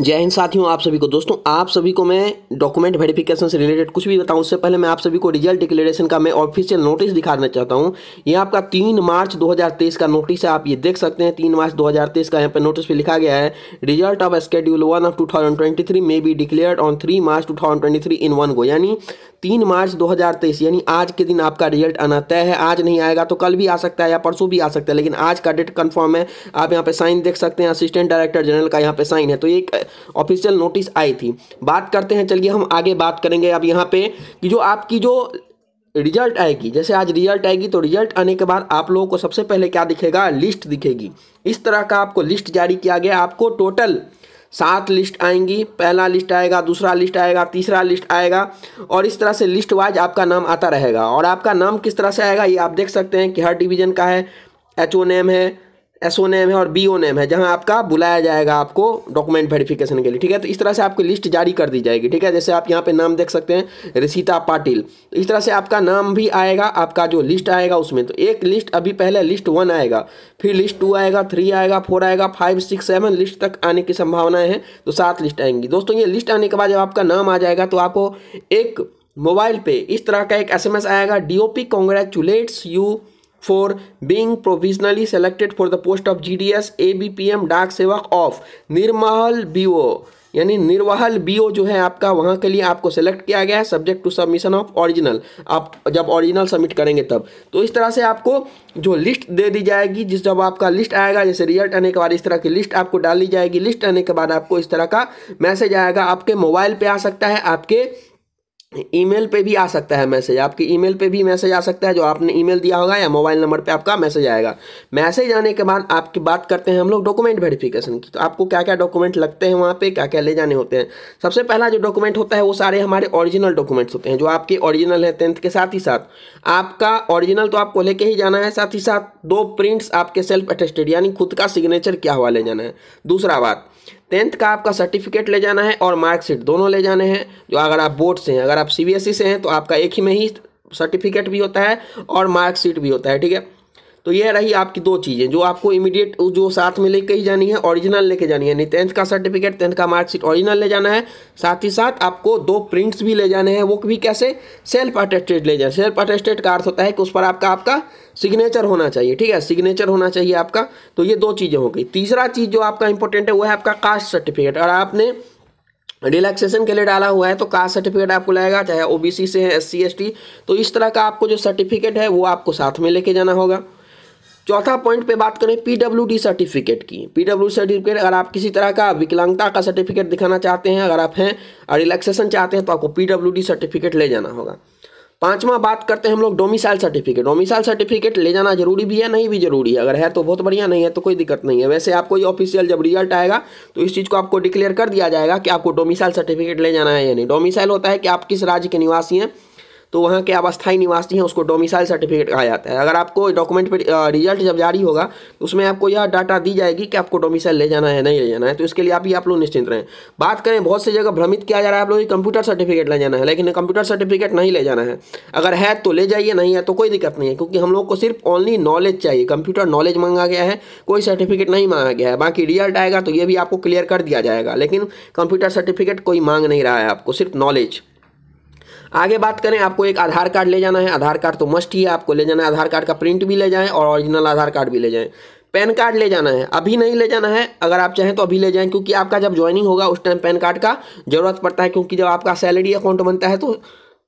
जय हिंद साथियों आप सभी को दोस्तों आप सभी को मैं डॉक्यूमेंट वेरिफिकेशन से रिलेटेड कुछ भी बताऊं उससे पहले मैं आप सभी को रिजल्ट डिक्लेरेशन का मैं ऑफिशियल नोटिस दिखाना चाहता हूं ये आपका तीन मार्च 2023 का नोटिस है आप ये देख सकते हैं तीन मार्च 2023 का यहाँ पर नोटिस पे लिखा गया है result of schedule one of two may be declare on three March two in one को यानी तीन मार्च 2023 यानी आज के दिन आपका रिजल्ट आना तय है आज नहीं आएगा तो कल भी आ सकता है या परसों भी आ सकता है लेकिन आज का डेट कन्फर्म है आप यहाँ पे साइन देख सकते हैं असिस्टेंट डायरेक्टर जनरल का यहाँ पे साइन है तो एक ऑफिशियल नोटिस आई थी बात करते हैं चलिए हम आगे बात करेंगे अब यहाँ पे कि जो आपकी जो रिजल्ट आएगी जैसे आज रिजल्ट आएगी तो रिजल्ट आने के बाद आप लोगों को सबसे पहले क्या दिखेगा लिस्ट दिखेगी इस तरह का आपको लिस्ट जारी किया गया आपको टोटल सात लिस्ट आएंगी पहला लिस्ट आएगा दूसरा लिस्ट आएगा तीसरा लिस्ट आएगा और इस तरह से लिस्ट वाइज आपका नाम आता रहेगा और आपका नाम किस तरह से आएगा ये आप देख सकते हैं कि हर डिवीज़न का है एच ओ नेम है एस ओ नेम है और बी ओ नेम है जहां आपका बुलाया जाएगा आपको डॉक्यूमेंट वेरिफिकेशन के लिए ठीक है तो इस तरह से आपकी लिस्ट जारी कर दी जाएगी ठीक है जैसे आप यहाँ पे नाम देख सकते हैं रिसिता पाटिल तो इस तरह से आपका नाम भी आएगा आपका जो लिस्ट आएगा उसमें तो एक लिस्ट अभी पहले लिस्ट वन आएगा फिर लिस्ट टू आएगा थ्री आएगा फोर आएगा फाइव सिक्स सेवन लिस्ट तक आने की संभावनाएँ हैं तो सात लिस्ट आएंगी दोस्तों ये लिस्ट आने के बाद जब आपका नाम आ जाएगा तो आपको एक मोबाइल पे इस तरह का एक एस आएगा D P congratulates you for being provisionally selected for the post of GDS ABPM डाक सेवक ऑफ निर्महल ओ यानी निर्वाहल बीओ जो है आपका वहाँ के लिए आपको सेलेक्ट किया गया है subject to submission of original आप जब ओरिजिनल सबमिट करेंगे तब तो इस तरह से आपको जो लिस्ट दे दी जाएगी जिस जब आपका लिस्ट आएगा जैसे रिजल्ट आने के बाद इस तरह की लिस्ट आपको डाली जाएगी लिस्ट आने के बाद आपको इस तरह का मैसेज आएगा आपके मोबाइल पर आ सकता है आपके ईमेल पे भी आ सकता है मैसेज आपके ईमेल पे भी मैसेज आ सकता है जो आपने ईमेल दिया होगा या मोबाइल नंबर पे आपका मैसेज आएगा मैसेज आने के बाद आपकी बात करते हैं हम लोग डॉक्यूमेंट वेरिफिकेशन की तो आपको क्या क्या डॉक्यूमेंट लगते हैं वहाँ पे क्या क्या ले जाने होते हैं सबसे पहला जो डॉक्यूमेंट होता है वो सारे हमारे ऑरिजिनल डॉक्यूमेंट्स होते हैं जो आपके ऑरिजिनल है टेंथ के साथ ही साथ आपका ऑरिजिनल तो आपको लेके ही जाना है साथ ही साथ दो प्रिंट्स आपके सेल्फ अटेस्टेड यानी खुद का सिग्नेचर क्या हुआ ले जाना है दूसरा बात टेंथ का आपका सर्टिफिकेट ले जाना है और मार्कशीट दोनों ले जाने हैं जो अगर आप बोर्ड से हैं अगर आप सी e से हैं तो आपका एक ही में ही सर्टिफिकेट भी होता है और मार्कशीट भी होता है ठीक है तो ये रही आपकी दो चीज़ें जो आपको इमीडिएट जो साथ में लेके ही जानी है ओरिजिनल लेके जानी है यानी टेंथ का सर्टिफिकेट टेंथ का मार्कशीट ओरिजिनल ले जाना है साथ ही साथ आपको दो प्रिंट्स भी ले जाने हैं वो भी कैसे सेल्फ अटेस्टेड ले जाए सेल्फ अटेस्टेड का अर्थ होता है कि उस पर आपका आपका सिग्नेचर होना चाहिए ठीक है सिग्नेचर होना चाहिए आपका तो ये दो चीज़ें हो गई तीसरा चीज़ जो आपका इंपॉर्टेंट है वो है आपका कास्ट सर्टिफिकेट और आपने रिलैक्सेशन के लिए डाला हुआ है तो कास्ट सर्टिफिकेट आपको लगेगा चाहे ओबीसी से है एस सी तो इस तरह का आपको जो सर्टिफिकेट है वो आपको साथ में लेके जाना होगा चौथा पॉइंट पे बात करें डी सर्टिफिकेट की पीडब्ल्यू सर्टिफिकेट अगर आप किसी तरह का विकलांगता का सर्टिफिकेट दिखाना चाहते हैं अगर आप हैं और रिलैक्सेशन चाहते हैं तो आपको डी सर्टिफिकेट ले जाना होगा पांचवा बात करते हैं हम लोग डोमिसाइल सर्टिफिकेट डोमिसाइल सर्टिफिकेट ले जाना जरूरी भी है नहीं भी जरूरी है अगर है तो बहुत बढ़िया नहीं है तो कोई दिक्कत नहीं है वैसे आपको ये ऑफिशियल जब रिजल्ट आएगा तो इस चीज़ को आपको डिक्लेयर कर दिया जाएगा कि आपको डोमिसाइल सर्टिफिकेट ले जाना है या नहीं डोमिसाइल होता है कि आप किस राज्य के निवासी हैं तो वहाँ के अवस्थाई निवासी हैं उसको डोमिसाइल सर्टिफिकेट कहा जाता है अगर आपको डॉक्यूमेंट पर रिजल्ट जब जारी होगा तो उसमें आपको यह डाटा दी जाएगी कि आपको डोमिसाइल ले जाना है नहीं ले जाना है तो इसके लिए आप ही आप लोग निश्चिंत रहें बात करें बहुत सी जगह भ्रमित किया जा रहा है आप लोग कंप्यूटर सर्टिफिकेट ले जाना है लेकिन कंप्यूटर सर्टिफिकेट नहीं ले जाना है अगर है तो ले जाइए नहीं है तो कोई दिक्कत नहीं है क्योंकि हम लोग को सिर्फ ओनली नॉलेज चाहिए कंप्यूटर नॉलेज मांगा गया है कोई सर्टिफिकेट नहीं मांगा गया है बाकी रिजल्ट आएगा तो ये भी आपको क्लियर कर दिया जाएगा लेकिन कंप्यूटर सर्टिफिकेट कोई मांग नहीं रहा है आपको सिर्फ नॉलेज आगे बात करें आपको एक आधार कार्ड ले जाना है आधार कार्ड तो मस्ट ही है आपको ले जाना है आधार कार्ड का प्रिंट भी ले जाएं और ओरिजिनल आधार कार्ड भी ले जाएं पैन कार्ड ले जाना है अभी नहीं ले जाना है अगर आप चाहें तो अभी ले जाएं क्योंकि आपका जब ज्वाइनिंग होगा उस टाइम पैन कार्ड का ज़रूरत पड़ता है क्योंकि जब आपका सैलरी अकाउंट बनता है तो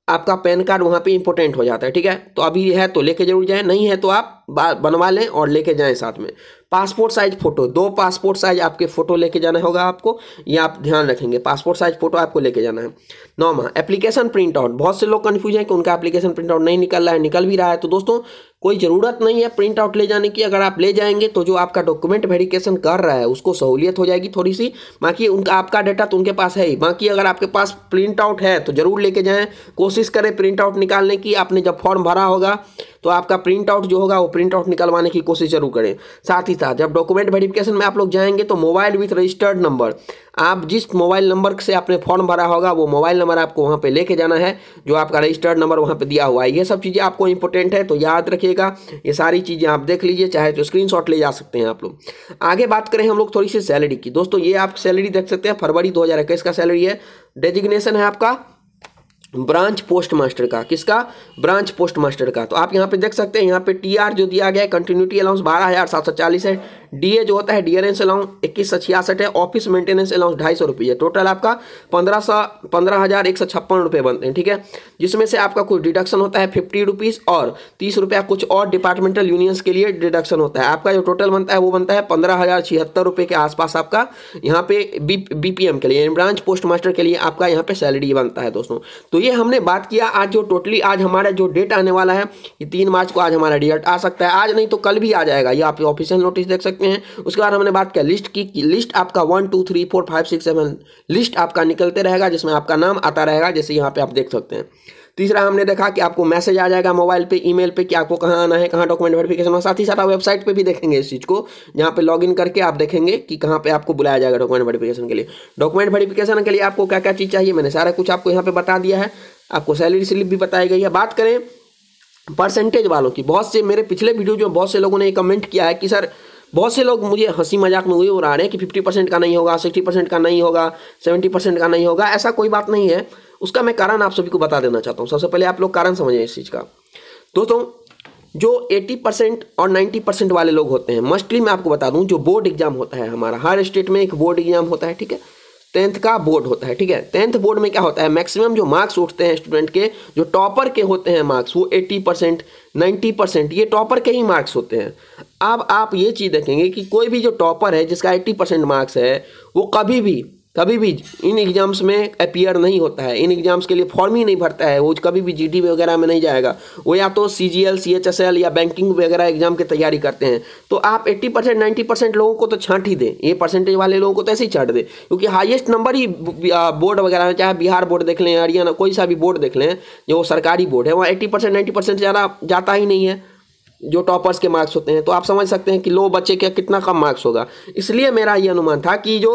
आपका पैन कार्ड वहाँ पर इंपॉर्टेंट हो जाता है ठीक है तो अभी है तो लेके जरूर जाएँ नहीं है तो आप बनवा लें और लेके जाएं साथ में पासपोर्ट साइज फ़ोटो दो पासपोर्ट साइज आपके फ़ोटो लेके जाना होगा आपको ये आप ध्यान रखेंगे पासपोर्ट साइज फ़ोटो आपको लेके जाना है नौमा एप्लीकेशन प्रिंट आउट बहुत से लोग कन्फ्यूज हैं कि उनका एप्लीकेशन प्रिंट आउट नहीं निकल रहा है निकल भी रहा है तो दोस्तों कोई ज़रूरत नहीं है प्रिंट आउट ले जाने की अगर आप ले जाएंगे तो जो आपका डॉक्यूमेंट वेरिकेशन कर रहा है उसको सहूलियत हो जाएगी थोड़ी सी बाकी उनका आपका डाटा तो उनके पास है ही बाकी अगर आपके पास प्रिंट आउट है तो ज़रूर लेके जाएँ कोशिश करें प्रिंट आउट निकालने की आपने जब फॉर्म भरा होगा तो आपका प्रिंट आउट जो होगा वो प्रिंट आउट निकलवाने की कोशिश जरूर करें साथ ही साथ जब डॉक्यूमेंट वेरिफिकेशन में आप लोग जाएंगे तो मोबाइल विथ रजिस्टर्ड नंबर आप जिस मोबाइल नंबर से आपने फॉर्म भरा होगा वो मोबाइल नंबर आपको वहाँ पे लेके जाना है जो आपका रजिस्टर्ड नंबर वहाँ पे दिया हुआ है ये सब चीज़ें आपको इंपॉर्टेंट है तो याद रखिएगा ये सारी चीज़ें आप देख लीजिए चाहे तो स्क्रीनशॉट ले जा सकते हैं आप लोग आगे बात करें हम लोग थोड़ी सी सैलरी की दोस्तों ये आप सैलरी देख सकते हैं फरवरी दो का सैलरी है डेजिग्नेशन है आपका ब्रांच पोस्ट मास्टर का किसका ब्रांच पोस्ट मास्टर का तो आप यहाँ पे देख सकते हैं यहाँ पे टीआर जो दिया गया है कंटिन्यूटी अलाउंस बारह हज़ार सात सौ चालीस है डीए जो होता है डीआरएन अलाउंस इक्कीस सौ छियासठ है ऑफिस मेंटेनेंस अलाउंस ढाई सौ रुपये टोटल आपका पंद्रह सौ पंद्रह हज़ार एक सौ छप्पन रुपये बनते हैं ठीक है जिसमें से आपका कुछ डिडक्शन होता है फिफ्टी रुपीज़ और तीस रुपया कुछ और डिपार्टमेंटल यूनियंस के लिए डिडक्शन होता है आपका जो टोटल बनता है वो बनता है पंद्रह हज़ार छिहत्तर रुपये के आसपास आपका यहाँ पे बी बी पी एम के लिए ब्रांच पोस्ट मास्टर के लिए आपका यहाँ पे सैलरी बनता है दोस्तों तो ये हमने बात किया आज जो टोटली आज हमारा जो डेट आने वाला है ये तीन मार्च को आज हमारा डेट आ सकता है आज नहीं तो कल भी आ जाएगा ये आप ऑफिशियल नोटिस देख सकते हैं सकते हैं उसके बाद हमने बात किया लिस्ट की लिस्ट आपका one two three four five six seven list आपका निकलते रहेगा जिसमें आपका नाम आता रहेगा जैसे यहाँ पे आप देख सकते हैं तीसरा हमने देखा कि आपको मैसेज आ जाएगा मोबाइल पे ईमेल पे कि आपको कहाँ आना है कहाँ डॉक्यूमेंट वेरिफिकेशन साथ ही साथ आप वेबसाइट पे भी देखेंगे इस चीज़ को जहाँ पे लॉगिन करके आप देखेंगे कि कहाँ पे आपको बुलाया जाएगा डॉक्यूमेंट वेरिफिकेशन के लिए डॉक्यूमेंट वेरिफिकेशन के लिए आपको क्या क्या चीज़ चाहिए मैंने सारा कुछ आपको यहाँ पर बता दिया है आपको सैलरी स्लिप भी बताई गई है बात करें परसेंटेज वालों की बहुत से मेरे पिछले वीडियो जो बहुत से लोगों ने कमेंट किया है कि सर बहुत से लोग मुझे हंसी मजाक में हुए उड़ा रहे हैं कि फिफ्टी परसेंट का नहीं होगा सिक्सटी परसेंट का नहीं होगा सेवेंटी परसेंट का नहीं होगा ऐसा कोई बात नहीं है उसका मैं कारण आप सभी को बता देना चाहता हूँ सबसे पहले आप लोग कारण समझें इस चीज़ का दोस्तों जो 80 परसेंट और 90 परसेंट वाले लोग होते हैं मोस्टली मैं आपको बता दूं जो बोर्ड एग्जाम होता है हमारा हर स्टेट में एक बोर्ड एग्जाम होता है ठीक है टेंथ का बोर्ड होता है ठीक है टेंथ बोर्ड में क्या होता है मैक्सिमम जो मार्क्स उठते हैं स्टूडेंट के जो टॉपर के होते हैं मार्क्स वो एट्टी परसेंट नाइन्टी परसेंट ये टॉपर के ही मार्क्स होते हैं अब आप ये चीज़ देखेंगे कि कोई भी जो टॉपर है जिसका एट्टी परसेंट मार्क्स है वो कभी भी कभी भी इन एग्ज़ाम्स में अपियर नहीं होता है इन एग्ज़ाम्स के लिए फॉर्म ही नहीं भरता है वो कभी भी जीडी वगैरह में नहीं जाएगा वो या तो C G L C H S L या बैंकिंग वगैरह एग्ज़ाम की तैयारी करते हैं तो आप 80 परसेंट नाइन्टी परसेंट लोगों को तो छांट ही दें ये परसेंटेज वाले लोगों को तो ऐसे ही छांट दें क्योंकि हाइएस्ट नंबर ही बोर्ड वगैरह में चाहे बिहार बोर्ड देख लें हरियाणा कोई सा भी बोर्ड देख लें जो सरकारी बोर्ड है वहाँ एट्टी परसेंट नाइन्टी परसेंट ज़्यादा जाता ही नहीं है जो टॉपर्स के मार्क्स होते हैं तो आप समझ सकते हैं कि लो बच्चे का कितना कम मार्क्स होगा इसलिए मेरा ये अनुमान था कि जो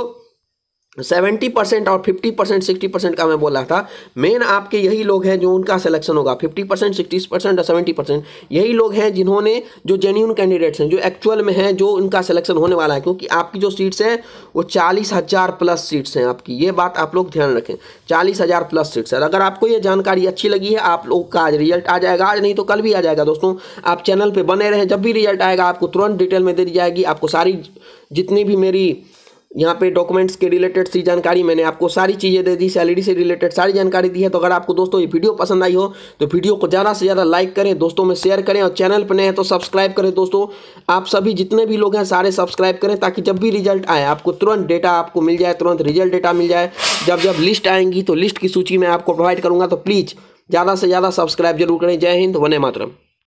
सेवेंटी परसेंट और फिफ्टी परसेंट सिक्सटी परसेंट का मैं बोला था मेन आपके यही लोग हैं जो उनका सिलेक्शन होगा फिफ्टी परसेंट सिक्सटी परसेंट और सेवेंटी परसेंट यही लोग हैं जिन्होंने जो जेन्यून कैंडिडेट्स हैं जो एक्चुअल में हैं जो उनका सिलेक्शन होने वाला है क्योंकि आपकी जो सीट्स हैं वो चालीस हज़ार प्लस सीट्स हैं आपकी ये बात आप लोग ध्यान रखें चालीस हज़ार प्लस सीट्स है अगर आपको ये जानकारी अच्छी लगी है आप लोग का आज रिजल्ट आ जाएगा आज नहीं तो कल भी आ जाएगा दोस्तों आप चैनल पर बने रहें जब भी रिजल्ट आएगा आपको तुरंत डिटेल में दे दी जाएगी आपको सारी जितनी भी मेरी यहाँ पे डॉक्यूमेंट्स के रिलेटेड सी जानकारी मैंने आपको सारी चीज़ें दे दी सैलरी से रिलेटेड सारी जानकारी दी है तो अगर आपको दोस्तों ये वीडियो पसंद आई हो तो वीडियो को ज़्यादा से ज़्यादा लाइक करें दोस्तों में शेयर करें और चैनल पर नए हैं तो सब्सक्राइब करें दोस्तों आप सभी जितने भी लोग हैं सारे सब्सक्राइब करें ताकि जब भी रिजल्ट आए आपको तुरंत डेटा आपको मिल जाए तुरंत रिजल्ट डेटा मिल जाए जब जब लिस्ट आएंगी तो लिस्ट की सूची मैं आपको प्रोवाइड करूँगा तो प्लीज़ ज़्यादा से ज़्यादा सब्सक्राइब जरूर करें जय हिंद वने मातरम